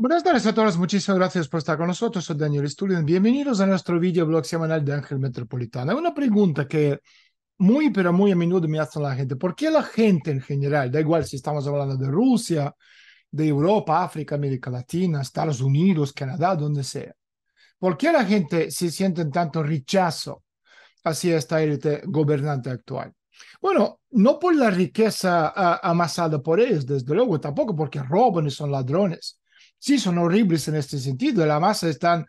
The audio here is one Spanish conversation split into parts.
Buenas tardes a todos, muchísimas gracias por estar con nosotros. Soy Daniel Stulin. Bienvenidos a nuestro videoblog semanal de Ángel Metropolitana. Una pregunta que muy, pero muy a menudo me hacen la gente. ¿Por qué la gente en general, da igual si estamos hablando de Rusia, de Europa, África, América Latina, Estados Unidos, Canadá, donde sea, ¿por qué la gente se siente tanto rechazo hacia esta élite gobernante actual? Bueno, no por la riqueza ah, amasada por ellos, desde luego, tampoco porque roban y son ladrones sí son horribles en este sentido. La masa están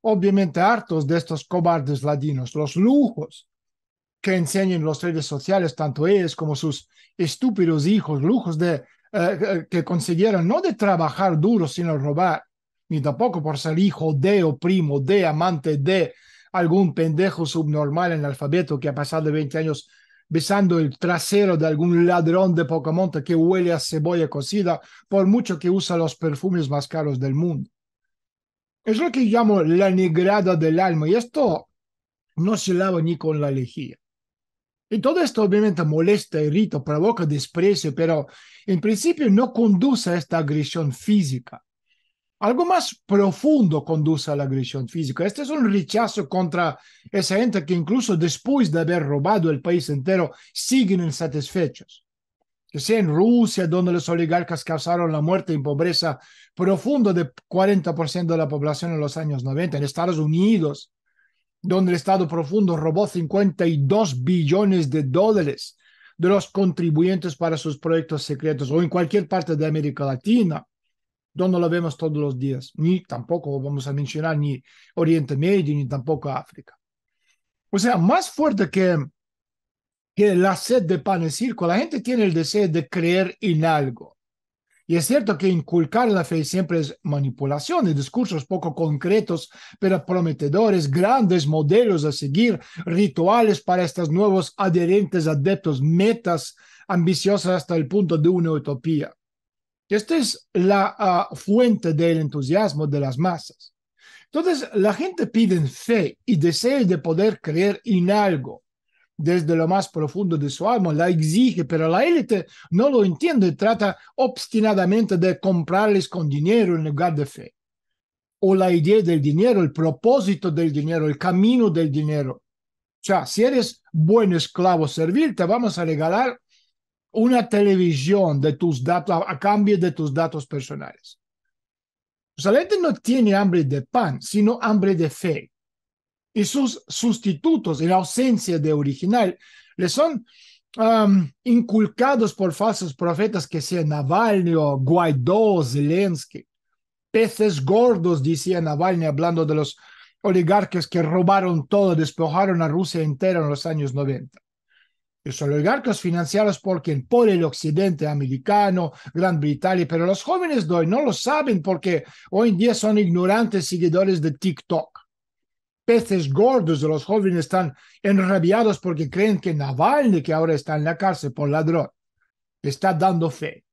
obviamente hartos de estos cobardes ladinos, los lujos que enseñan las redes sociales, tanto ellos como sus estúpidos hijos, lujos de, eh, eh, que consiguieron no de trabajar duro, sino robar, ni tampoco por ser hijo de o primo de, amante de algún pendejo subnormal en alfabeto que ha pasado 20 años besando el trasero de algún ladrón de poca monta que huele a cebolla cocida, por mucho que usa los perfumes más caros del mundo. Es lo que llamo la negrada del alma, y esto no se lava ni con la lejía. Y todo esto obviamente molesta, irrita, provoca desprecio, pero en principio no conduce a esta agresión física algo más profundo conduce a la agresión física. Este es un rechazo contra esa gente que incluso después de haber robado el país entero siguen insatisfechos. Que sea en Rusia, donde los oligarcas causaron la muerte y pobreza profunda de 40% de la población en los años 90, en Estados Unidos, donde el Estado profundo robó 52 billones de dólares de los contribuyentes para sus proyectos secretos, o en cualquier parte de América Latina donde lo vemos todos los días, ni tampoco vamos a mencionar ni Oriente Medio, ni tampoco África. O sea, más fuerte que, que la sed de pan y circo, la gente tiene el deseo de creer en algo. Y es cierto que inculcar la fe siempre es manipulación discursos poco concretos, pero prometedores, grandes modelos a seguir, rituales para estos nuevos adherentes, adeptos, metas ambiciosas hasta el punto de una utopía. Esta es la ah, fuente del entusiasmo de las masas. Entonces, la gente pide fe y desea de poder creer en algo. Desde lo más profundo de su alma la exige, pero la élite no lo entiende y trata obstinadamente de comprarles con dinero en lugar de fe. O la idea del dinero, el propósito del dinero, el camino del dinero. O sea, si eres buen esclavo servirte, vamos a regalar una televisión de tus datos a cambio de tus datos personales. O no tiene hambre de pan, sino hambre de fe. Y sus sustitutos, en ausencia de original, le son um, inculcados por falsos profetas que sean Navalny o Guaidó, Zelensky. Peces gordos, decía Navalny, hablando de los oligarcas que robaron todo, despojaron a Rusia entera en los años 90 los oligarcas financiados por quien, por el occidente americano, Gran Bretaña, pero los jóvenes de hoy no lo saben porque hoy en día son ignorantes seguidores de TikTok. Peces gordos de los jóvenes están enrabiados porque creen que Navalny, que ahora está en la cárcel por ladrón, está dando fe.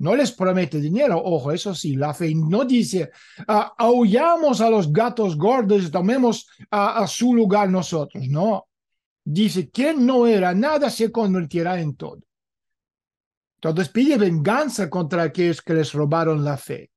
No les promete dinero, ojo, eso sí, la fe no dice, ah, aullamos a los gatos gordos y tomemos ah, a su lugar nosotros, no dice, quien no era nada se convertirá en todo. Entonces pide venganza contra aquellos que les robaron la fe.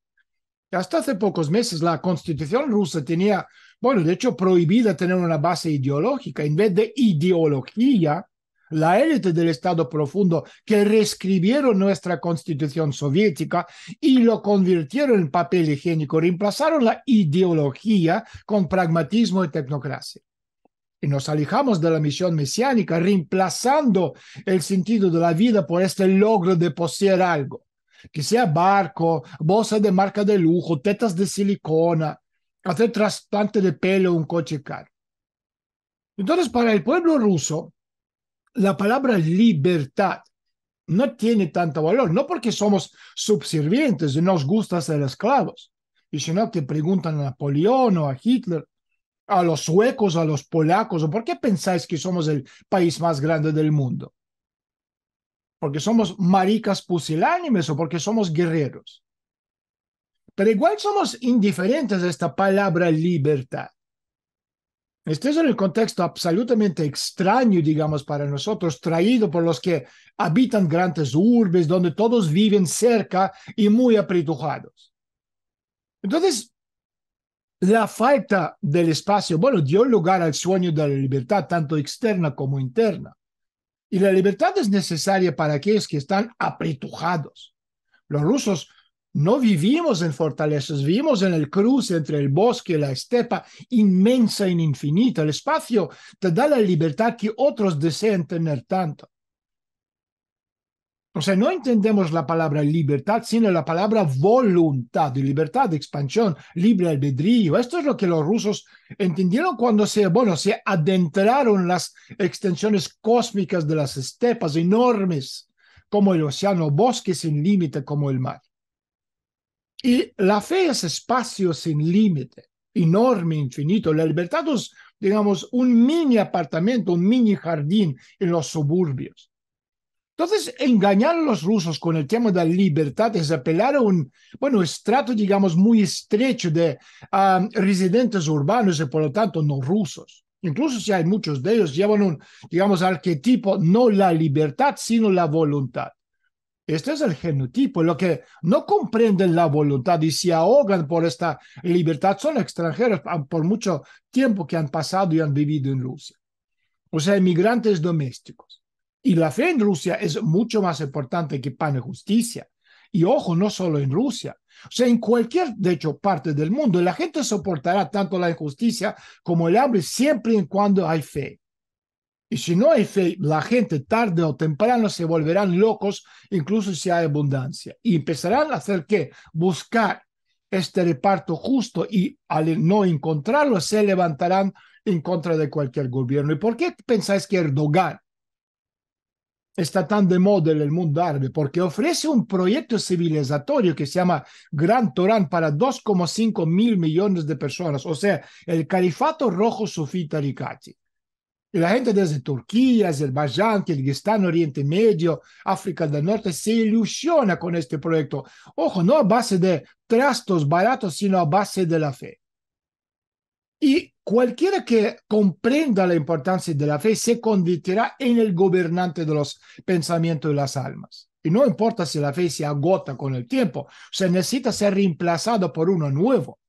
Hasta hace pocos meses la constitución rusa tenía, bueno, de hecho prohibida tener una base ideológica. En vez de ideología, la élite del Estado profundo que reescribieron nuestra constitución soviética y lo convirtieron en papel higiénico, reemplazaron la ideología con pragmatismo y tecnocracia y nos alejamos de la misión mesiánica, reemplazando el sentido de la vida por este logro de poseer algo, que sea barco, bolsa de marca de lujo, tetas de silicona, hacer trasplante de pelo, un coche caro. Entonces, para el pueblo ruso, la palabra libertad no tiene tanto valor, no porque somos subservientes y nos gusta ser esclavos, y si no, te preguntan a Napoleón o a Hitler, a los suecos, a los polacos, por qué pensáis que somos el país más grande del mundo? Porque somos maricas pusilánimes o porque somos guerreros. Pero igual somos indiferentes a esta palabra libertad. Este es el contexto absolutamente extraño, digamos, para nosotros, traído por los que habitan grandes urbes donde todos viven cerca y muy apretujados. Entonces, la falta del espacio, bueno, dio lugar al sueño de la libertad, tanto externa como interna. Y la libertad es necesaria para aquellos que están apretujados. Los rusos no vivimos en fortalezas, vivimos en el cruce entre el bosque y la estepa, inmensa e infinita. El espacio te da la libertad que otros desean tener tanto. O sea, no entendemos la palabra libertad, sino la palabra voluntad, libertad de expansión, libre albedrío. Esto es lo que los rusos entendieron cuando se, bueno, se adentraron las extensiones cósmicas de las estepas enormes, como el océano, bosque sin límite, como el mar. Y la fe es espacio sin límite, enorme, infinito. La libertad es, digamos, un mini apartamento, un mini jardín en los suburbios entonces, engañar a los rusos con el tema de la libertad es apelar a un, bueno, estrato, digamos, muy estrecho de residentes urbanos y por lo tanto no rusos. Incluso si hay muchos de ellos, llevan un, digamos, arquetipo, no la libertad, sino la voluntad. Este es el genotipo, lo que no comprenden la voluntad y se ahogan por esta libertad son extranjeros por mucho tiempo que han pasado y han vivido en Rusia. O sea, inmigrantes domésticos. Y la fe en Rusia es mucho más importante que pan y justicia. Y ojo, no solo en Rusia. O sea, en cualquier, de hecho, parte del mundo, la gente soportará tanto la injusticia como el hambre siempre y cuando hay fe. Y si no hay fe, la gente tarde o temprano se volverán locos, incluso si hay abundancia. Y empezarán a hacer qué? Buscar este reparto justo y al no encontrarlo se levantarán en contra de cualquier gobierno. ¿Y por qué pensáis que Erdogan, está tan de moda en el mundo árabe porque ofrece un proyecto civilizatorio que se llama Gran Torán para 2,5 mil millones de personas, o sea, el califato rojo sufí Tarikati. Y la gente desde Turquía, Azerbaiyán, Kirguistán, Oriente Medio, África del Norte se ilusiona con este proyecto. Ojo, no a base de trastos baratos, sino a base de la fe. Y Cualquiera que comprenda la importancia de la fe se convertirá en el gobernante de los pensamientos de las almas. Y no importa si la fe se agota con el tiempo, se necesita ser reemplazado por uno nuevo.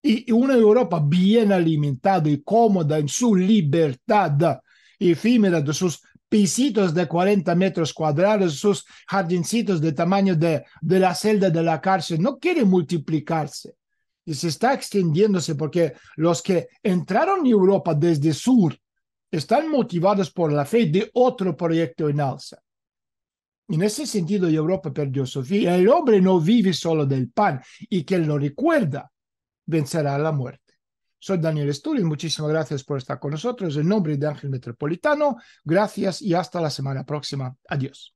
Y una Europa bien alimentada y cómoda en su libertad efímera de sus pisitos de 40 metros cuadrados, sus jardincitos de tamaño de la celda de la cárcel, no quiere multiplicarse y se está extendiéndose porque los que entraron en Europa desde sur están motivados por la fe de otro proyecto en alza. En ese sentido, Europa perdió su fe. El hombre no vive solo del pan y quien lo recuerda vencerá la muerte. Soy Daniel Sturdy. muchísimas gracias por estar con nosotros. En nombre de Ángel Metropolitano, gracias y hasta la semana próxima. Adiós.